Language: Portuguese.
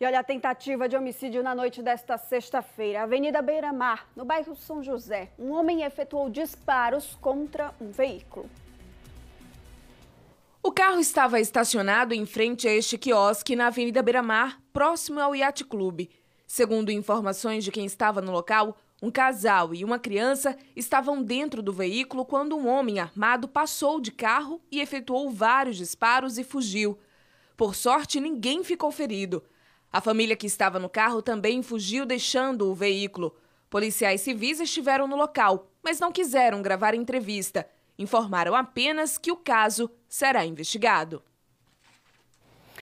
E olha a tentativa de homicídio na noite desta sexta-feira. Avenida Beira Mar, no bairro São José. Um homem efetuou disparos contra um veículo. O carro estava estacionado em frente a este quiosque na Avenida Beira Mar, próximo ao Yacht Clube. Segundo informações de quem estava no local, um casal e uma criança estavam dentro do veículo quando um homem armado passou de carro e efetuou vários disparos e fugiu. Por sorte, ninguém ficou ferido. A família que estava no carro também fugiu deixando o veículo. Policiais civis estiveram no local, mas não quiseram gravar entrevista. Informaram apenas que o caso será investigado.